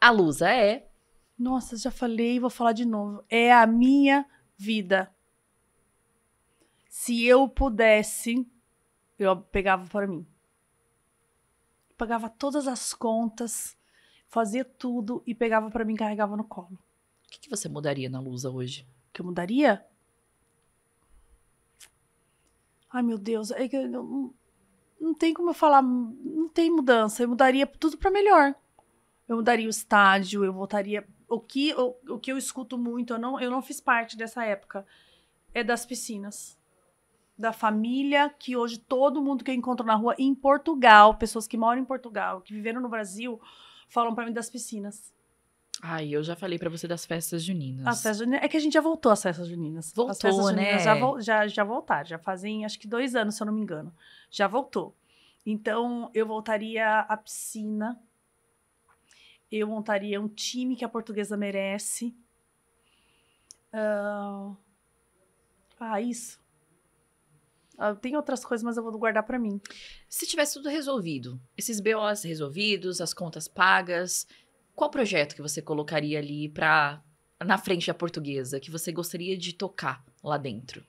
A Lusa é. Nossa, já falei, e vou falar de novo. É a minha vida. Se eu pudesse, eu pegava para mim. pagava todas as contas, fazia tudo e pegava para mim, carregava no colo. O que, que você mudaria na Lusa hoje? O que eu mudaria? Ai, meu Deus, é que eu, não, não tem como eu falar, não tem mudança. Eu mudaria tudo para melhor eu mudaria o estádio, eu voltaria. O que, o, o que eu escuto muito, eu não, eu não fiz parte dessa época, é das piscinas. Da família que hoje todo mundo que eu encontro na rua em Portugal, pessoas que moram em Portugal, que viveram no Brasil, falam para mim das piscinas. Ai, eu já falei para você das festas juninas. As festas juninas. É que a gente já voltou às festas juninas. Voltou, as festas juninas né? Já, vo já, já voltaram, já fazem acho que dois anos, se eu não me engano. Já voltou. Então, eu voltaria à piscina, eu montaria um time que a portuguesa merece. Uh... Ah, isso. Uh, tem outras coisas, mas eu vou guardar para mim. Se tivesse tudo resolvido, esses BOs resolvidos, as contas pagas, qual projeto que você colocaria ali para na frente da portuguesa que você gostaria de tocar lá dentro?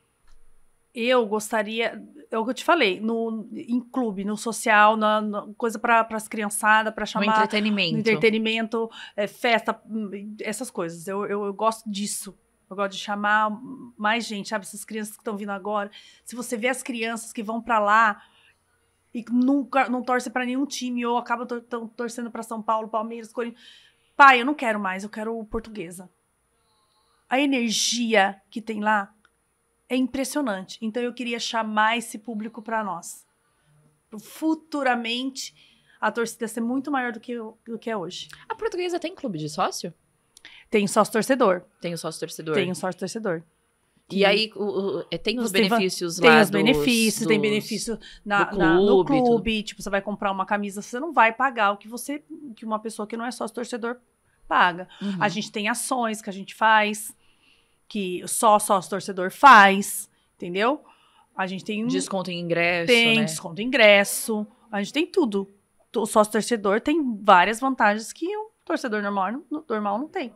eu gostaria, é o que eu te falei, no, em clube, no social, na, na coisa para as criançadas, para chamar. No entretenimento. No entretenimento, é, festa, hum, essas coisas. Eu, eu, eu, gosto disso. Eu gosto de chamar mais gente, sabe? Essas crianças que estão vindo agora. Se você vê as crianças que vão para lá e nunca não torce para nenhum time ou acaba tor torcendo para São Paulo, Palmeiras, Corinthians. Pai, eu não quero mais, eu quero portuguesa. A energia que tem lá é impressionante. Então eu queria chamar esse público para nós. Futuramente a torcida ser muito maior do que, do que é hoje. A portuguesa tem clube de sócio? Tem sócio torcedor. Tem o sócio torcedor. Tem o sócio torcedor. E, aí o, o, é, tem os benefícios tem, lá. Tem os benefícios, dos, tem benefício na, clube, na, no clube. Tipo, você vai comprar uma camisa, você não vai pagar o que você. que uma pessoa que não é sócio torcedor paga. Uhum. A gente tem ações que a gente faz que só sócio torcedor faz, entendeu? A gente tem um. Desconto em ingresso. Tem né? desconto em ingresso. A gente tem tudo. O sócio torcedor tem várias vantagens que um torcedor normal, normal não tem.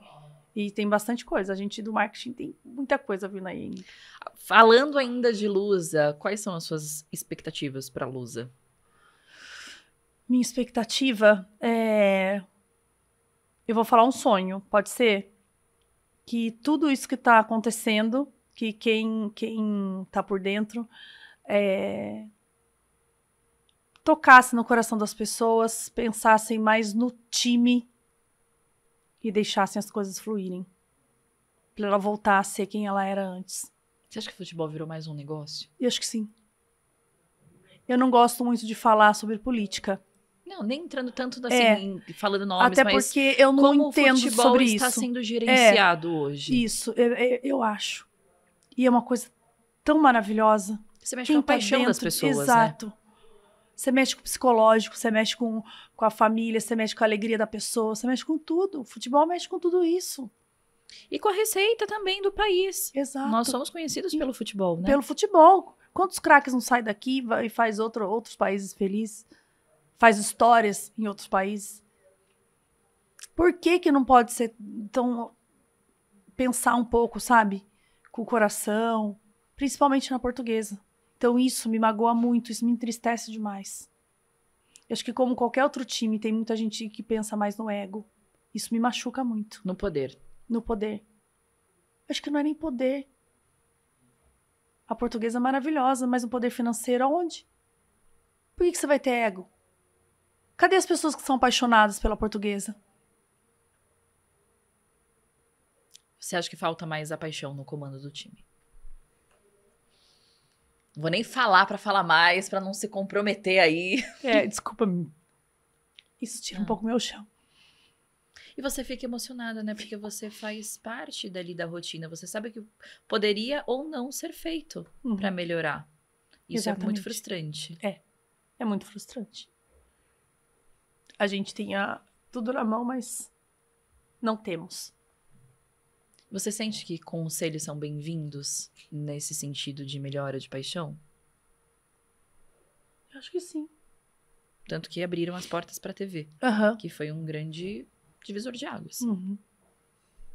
E tem bastante coisa. A gente do marketing tem muita coisa vindo aí. Falando ainda de Lusa, quais são as suas expectativas para Lusa? Minha expectativa é. Eu vou falar um sonho, pode ser? que tudo isso que está acontecendo, que quem quem está por dentro é, tocasse no coração das pessoas, pensassem mais no time e deixassem as coisas fluírem, para ela voltar a ser quem ela era antes. Você acha que o futebol virou mais um negócio? Eu acho que sim. Eu não gosto muito de falar sobre política. Não, nem entrando tanto é. assim, é. falando nomes, Até porque eu não como entendo o futebol sobre está sendo é, gerenciado é, hoje. Isso, eu, eu, acho. E é uma coisa tão maravilhosa. Você mexe Tem com a tá paixão dentro, das pessoas, né? Exato. Né? Você mexe com o psicológico, você mexe com, com a família, você mexe com a alegria da pessoa, você mexe com tudo. O futebol mexe com tudo isso. E com a receita também do país. Exato. Nós somos conhecidos e, pelo futebol, né? Pelo futebol. Quantos craques não saem daqui e faz outro, outros países felizes? faz histórias em outros países. Por que que não pode ser tão pensar um pouco, sabe, com o coração, principalmente na portuguesa? Então isso me magoa muito, isso me entristece demais. Eu acho que como qualquer outro time, tem muita gente que pensa mais no ego. Isso me machuca muito. No poder. No poder. Acho que não é nem poder. A portuguesa é maravilhosa, mas o poder financeiro aonde? Por que, que você vai ter ego? Cadê as pessoas que são apaixonadas pela portuguesa? Você acha que falta mais a paixão no comando do time? Não vou nem falar para falar mais, para não se comprometer aí. É, desculpa. Isso tira ah. um pouco meu chão. E você fica emocionada, né? Porque você faz parte dali da rotina. Você sabe que poderia ou não ser feito uhum. para melhorar. Isso Exatamente. é muito frustrante. É. É muito frustrante a gente tenha tudo na mão, mas não temos. Você sente que conselhos são bem-vindos nesse sentido de melhora de paixão? Eu acho que sim. Tanto que abriram as portas para a TV, uhum. que foi um grande divisor de águas. Uhum.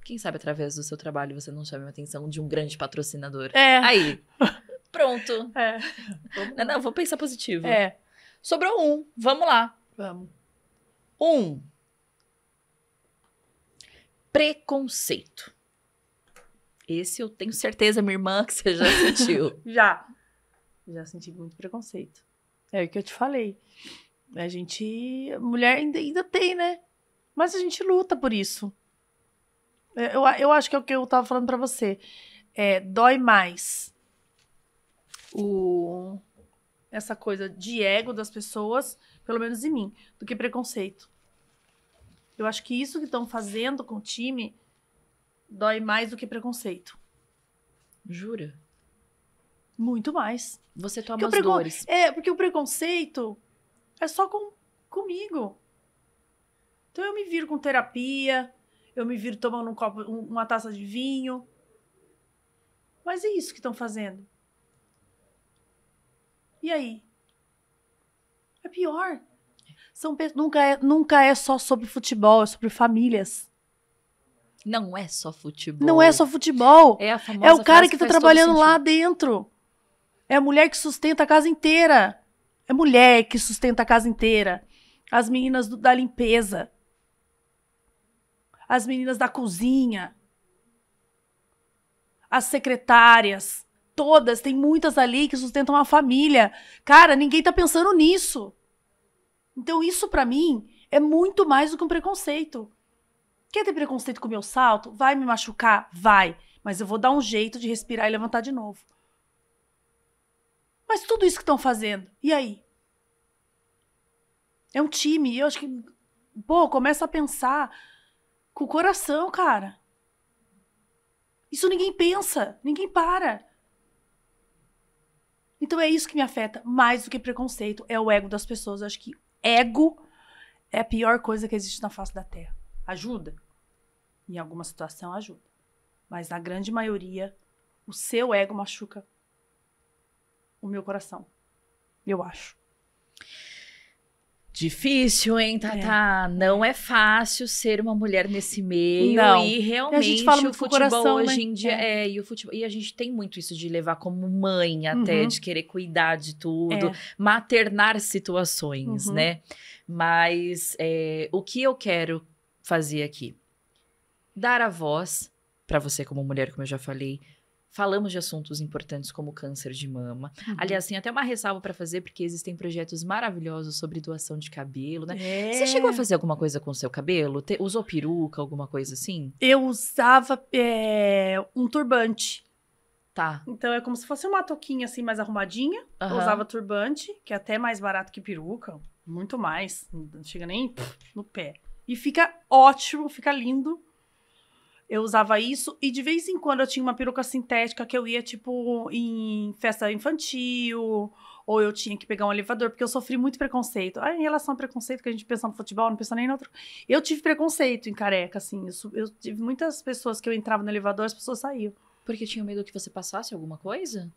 Quem sabe através do seu trabalho você não chame a atenção de um grande patrocinador. É. Aí. Pronto. É. Não, não, vou pensar positivo. É. Sobrou um. Vamos lá. Vamos. Um, preconceito. Esse eu tenho certeza, minha irmã, que você já sentiu. já. Já senti muito preconceito. É o que eu te falei. A gente. mulher ainda, ainda tem, né? Mas a gente luta por isso. É, eu, eu acho que é o que eu tava falando para você. É, dói mais o, essa coisa de ego das pessoas pelo menos em mim, do que preconceito. Eu acho que isso que estão fazendo com o time dói mais do que preconceito. Jura? Muito mais. Você toma porque as precon... dores. É, porque o preconceito é só com, comigo. Então eu me viro com terapia, eu me viro tomando um copo, uma taça de vinho. Mas é isso que estão fazendo. E aí? É pior. São, nunca, é, nunca é só sobre futebol, é sobre famílias. Não é só futebol. Não é só futebol. É, a é o cara que, está trabalhando lá dentro. É a mulher que sustenta a casa inteira. É mulher que sustenta a casa inteira. As meninas do, da limpeza. As meninas da cozinha. As secretárias todas, tem muitas ali que sustentam a família. Cara, ninguém tá pensando nisso. Então isso para mim é muito mais do que um preconceito. Quer ter preconceito com o meu salto? Vai me machucar? Vai. Mas eu vou dar um jeito de respirar e levantar de novo. Mas tudo isso que estão fazendo, e aí? É um time, eu acho que. Pô, começa a pensar com o coração, cara. Isso ninguém pensa, ninguém para. Então é isso que me afeta mais do que preconceito, é o ego das pessoas. Eu acho que ego é a pior coisa que existe na face da Terra. Ajuda? Em alguma situação ajuda. Mas na grande maioria, o seu ego machuca o meu coração. Eu acho. Difícil, hein, Tata? É. Não é fácil ser uma mulher nesse meio. Não. E realmente e a gente fala o futebol coração, né? hoje né? em dia. É. é. e o futebol. E a gente tem muito isso de levar como mãe até, uhum. de querer cuidar de tudo, é. maternar situações, uhum. né? Mas é, o que eu quero fazer aqui? Dar a voz para você, como mulher, como eu já falei, falamos de assuntos importantes como câncer de mama. Uhum. Aliás, tem até uma ressalva para fazer, porque existem projetos maravilhosos sobre doação de cabelo, né? É. Você chegou a fazer alguma coisa com o seu cabelo? Te, usou peruca, alguma coisa assim? Eu usava é, um turbante. Tá. Então é como se fosse uma toquinha assim mais arrumadinha. Uhum. Eu usava turbante, que é até mais barato que peruca. Muito mais. Não chega nem no pé. E fica ótimo, fica lindo eu usava isso e de vez em quando eu tinha uma peruca sintética que eu ia, tipo, em festa infantil, ou eu tinha que pegar um elevador, porque eu sofri muito preconceito. Ah, em relação ao preconceito que a gente pensa no futebol, não pensa nem no outro. Eu tive preconceito em careca, assim. Eu, eu tive muitas pessoas que eu entrava no elevador, as pessoas saíam. Porque tinha medo que você passasse alguma coisa?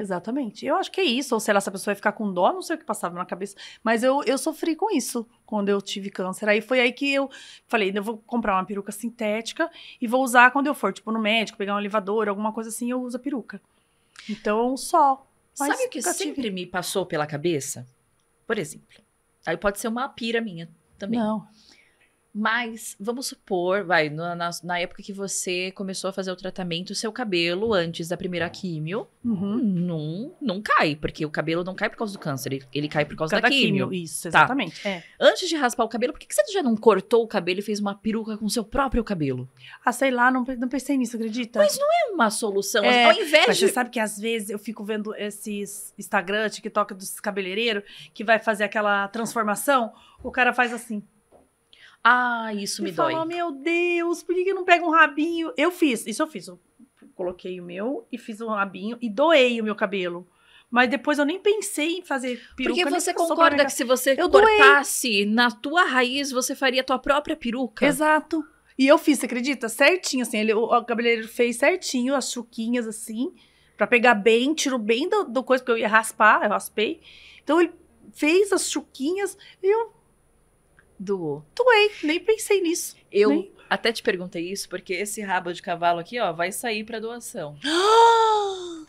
Exatamente. Eu acho que é isso. Ou sei lá, se pessoa ia ficar com dó, não sei o que passava na cabeça. Mas eu, eu sofri com isso quando eu tive câncer. Aí foi aí que eu falei: eu vou comprar uma peruca sintética e vou usar quando eu for, tipo, no médico, pegar um elevador, alguma coisa assim, eu uso a peruca. Então, só. Mas Sabe o que sempre tive. me passou pela cabeça? Por exemplo, aí pode ser uma pira minha também. Não. Mas vamos supor, vai, na, na, na, época que você começou a fazer o tratamento, seu cabelo antes da primeira tá. químio uhum. não, não cai, porque o cabelo não cai por causa do câncer, ele, ele cai por causa por da, da químio. químio. Isso, tá. exatamente. Tá. É. Antes de raspar o cabelo, por que, que, você já não cortou o cabelo e fez uma peruca com seu próprio cabelo? Ah, sei lá, não, não pensei nisso, acredita? Mas não é uma solução, é, ao invés mas de... você sabe que às vezes eu fico vendo esses Instagram, TikTok dos cabeleireiros, que vai fazer aquela transformação, o cara faz assim... Ah, isso e me falar, dói. meu Deus, por que, eu não pego um rabinho? Eu fiz, isso eu fiz. Eu coloquei o meu e fiz um rabinho e doei o meu cabelo. Mas depois eu nem pensei em fazer peruca. Porque você concorda que, se você eu cortasse doei. na tua raiz, você faria a tua própria peruca? Exato. E eu fiz, você acredita? Certinho, assim. Ele, o, o cabeleireiro fez certinho as chuquinhas, assim, para pegar bem, tirou bem do, do coisa, porque eu ia raspar, eu raspei. Então ele fez as chuquinhas e eu Doou. Doei, nem pensei nisso. Eu nem... até te perguntei isso, porque esse rabo de cavalo aqui, ó, vai sair pra doação.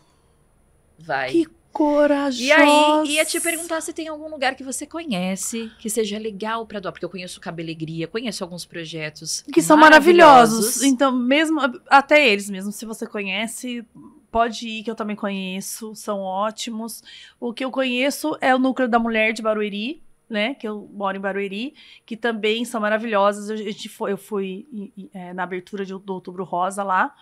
vai. Que corajosa. E aí, ia te perguntar se tem algum lugar que você conhece que seja legal para doar, porque eu conheço Cabelegria, conheço alguns projetos que são maravilhosos. maravilhosos. Então, mesmo até eles mesmo, se você conhece, pode ir que eu também conheço, são ótimos. O que eu conheço é o Núcleo da Mulher de Barueri, né, que eu moro em Barueri, que também são maravilhosas. Eu, foi, eu fui é, na abertura de, do Outubro Rosa lá.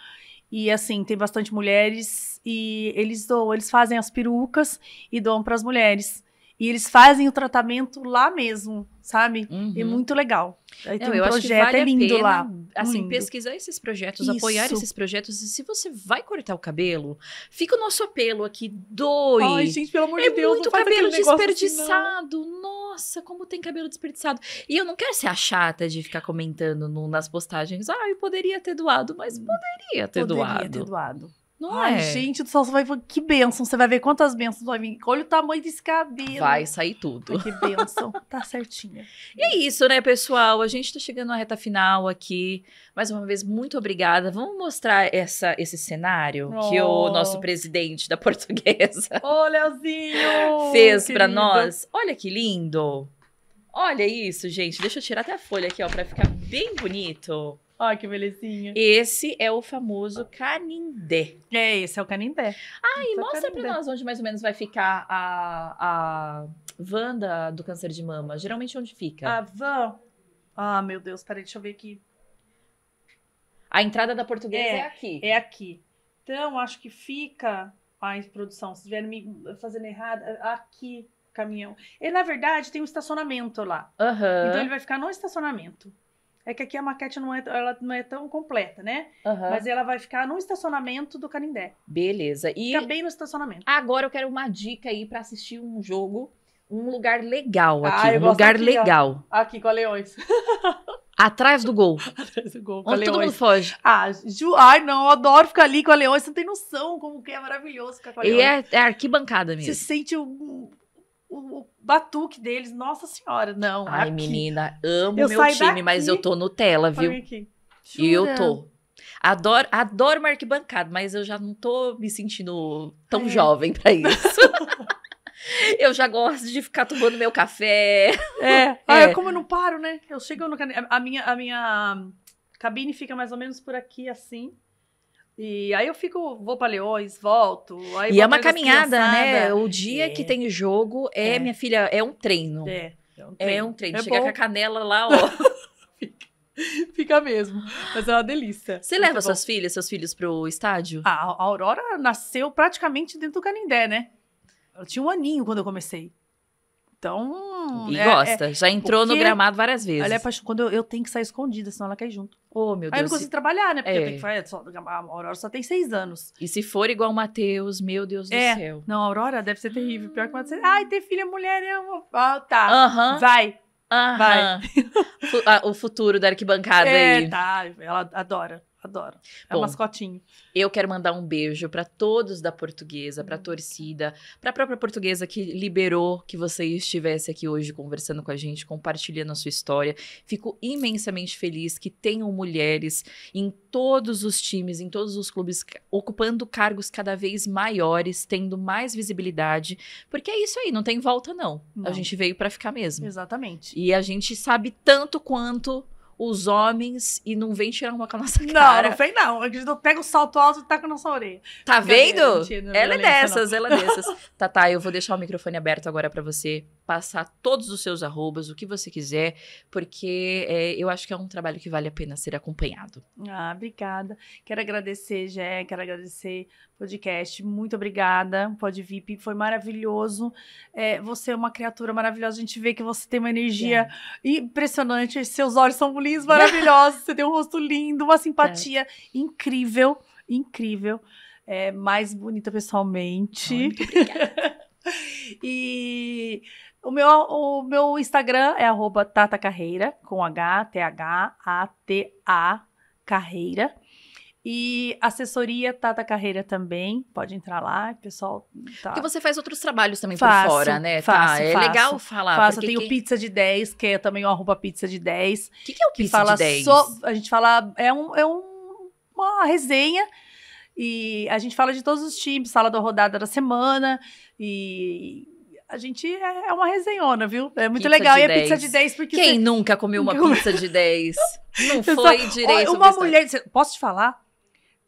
E assim, tem bastante mulheres e eles doam, eles fazem as perucas e doam para as mulheres. E eles fazem o tratamento lá mesmo, sabe? É uhum. É muito legal. Aí tem Não, um projeto vale é lindo pena, lá. Assim, lindo. pesquisar esses projetos, Isso. apoiar esses projetos. E se você vai cortar o cabelo, fica o nosso apelo aqui, dois. Ai, gente, pelo amor é de Deus. É muito cabelo assim, desperdiçado. Assim, Nossa, como tem cabelo desperdiçado. E eu não quero ser a chata de ficar comentando no, nas postagens. Ah, eu poderia ter doado, mas hum. poderia ter poderia doado. Poderia ter doado. Não Ai, é. gente do céu, você vai que bênção. Você vai ver quantas bênçãos vai vir. Olha o tamanho desse cabelo. Vai sair tudo. Ai, que bênção. tá certinha. E é isso, né, pessoal? A gente tá chegando à reta final aqui. Mais uma vez, muito obrigada. Vamos mostrar essa, esse cenário oh. que o oh. nosso presidente da portuguesa... Ô, oh, Leozinho! Fez para nós. Olha que lindo! Olha isso, gente. Deixa eu tirar até a folha aqui, ó, para ficar bem bonito. Olha que belezinha. Esse é o famoso canindé. É, esse é o canindé. Ah, e é mostra para nós onde mais ou menos vai ficar a, a Wanda do câncer de mama. Geralmente onde fica? A Van. Ah, meu Deus, peraí, deixa eu ver aqui. A entrada da portuguesa é, é aqui. É aqui. Então, acho que fica. Ai, produção, se estiver me fazendo errado, é aqui caminhão. Ele, na verdade, tem um estacionamento lá. Uhum. Então ele vai ficar no estacionamento. É que aqui a maquete não é, ela não é tão completa, né? Uhum. Mas ela vai ficar no estacionamento do Canindé. Beleza. E Fica bem no estacionamento. Agora eu quero uma dica aí para assistir um jogo, um lugar legal ah, aqui, ah, um lugar aqui, legal. Ó, aqui com a Leões. Atrás do gol. Atrás do gol. Onde todo mundo foge. Ah, Ju, ai não, eu adoro ficar ali com a Leões, você não tem noção como que é maravilhoso ficar com a Leões. E é, é arquibancada mesmo. Você sente um o, o, batuque deles, nossa senhora, não. Ai, aqui. menina, amo eu meu time, daqui, mas eu tô Nutella, viu? E eu tô. Adoro, adoro uma arquibancada, mas eu já não tô me sentindo tão é. jovem para isso. eu já gosto de ficar tomando meu café. É. Ah, como eu não paro, né? Eu chego no can... a minha a minha cabine fica mais ou menos por aqui assim. E aí eu fico, vou para Leões, volto. e é uma caminhada, né? O dia é. que tem jogo é, é, minha filha, é um treino. É, é um é treino. É um treino. É bom. com a canela lá, ó. fica, fica mesmo. Mas é uma delícia. Você Muito leva bom. suas filhas, seus filhos pro estádio? Ah, a Aurora nasceu praticamente dentro do Canindé, né? Ela tinha um aninho quando eu comecei. Então. E é, gosta. É, já entrou no gramado várias vezes. Ela é apaixonada. Quando eu, eu, tenho que sair escondida, senão ela quer ir junto. Ô, oh, meu Deus. Aí eu não consigo se... trabalhar, né? Porque é. eu tenho que fazer. Só, a Aurora só tem seis anos. E se for igual o Matheus, meu Deus do é. céu. Não, a Aurora deve ser terrível. Pior que o Matheus. Ai, ter filha mulher, eu vou. Ah, tá. Aham. Vai. Uh Vai. o futuro da arquibancada é, aí. Tá, ela adora. Adoro. É Bom, mascotinho. Eu quero mandar um beijo para todos da portuguesa, para hum, a torcida, para a própria portuguesa que liberou que você estivesse aqui hoje conversando com a gente, compartilhando a sua história. Fico imensamente feliz que tenham mulheres em todos os times, em todos os clubes, ocupando cargos cada vez maiores, tendo mais visibilidade, porque é isso aí, não tem volta não. não. A gente veio para ficar mesmo. Exatamente. E a gente sabe tanto quanto os homens e não vem tirar uma com a nossa cara. Não, não vem não. Eu pego pega o salto alto e taco na nossa orelha. Tá Porque vendo? Mentira, ela é dessas, ela é dessas. Tatá, eu vou deixar o microfone aberto agora para você passar todos os seus arrobas, o que você quiser, porque é, eu acho que é um trabalho que vale a pena ser acompanhado. Ah, obrigada. Quero agradecer, Jé, quero agradecer podcast. Muito obrigada, Pod VIP, foi maravilhoso. É, você é uma criatura maravilhosa, a gente vê que você tem uma energia é. impressionante, seus olhos são lindos, maravilhosos, você tem um rosto lindo, uma simpatia é. incrível, incrível. É, mais bonita pessoalmente. Muito obrigada. E o meu, o meu Instagram é arroba Tata Carreira, com H, T-H-A-T-A Carreira. E assessoria Tata Carreira também, pode entrar lá, pessoal. Tá. Porque você faz outros trabalhos também faço, por fora, né? Tá, faço, tá, é faço, legal falar. Faço, tenho quem... Pizza de 10, que é também o arroba Pizza de 10. O que, que, é o que Pizza de 10? So, a gente fala, é, um, é um, uma resenha e a gente fala de todos os times, fala da rodada da semana e a gente é, é uma resenhona, viu? É muito pizza legal. E a 10. pizza de 10, porque. Quem você... nunca comeu uma pizza de 10? Não foi direito. Uma mulher. Posso te falar?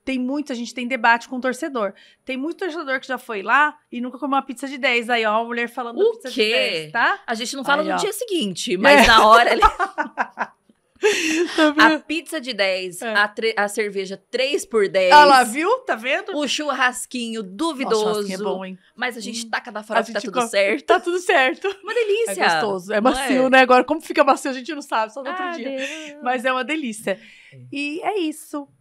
Tem muito a gente, tem debate com o torcedor. Tem muito torcedor que já foi lá e nunca comeu uma pizza de 10. Aí, ó, uma mulher falando o da pizza quê? de 10, tá? A gente não fala Aí, no ó. dia seguinte, mas é. na hora. Tá a pizza de 10, é. a, a, cerveja 3 por 10. Ah lá, viu? Tá vendo? O churrasquinho duvidoso. Nossa, churrasquinho é bom, hein? Mas a gente hum. taca da que tá tudo certo. Tá tudo certo. Uma delícia. É gostoso. É macio, é? né? Agora, como fica macio, a gente não sabe, só no ah, outro dia. Deus. Mas é uma delícia. É. E é isso.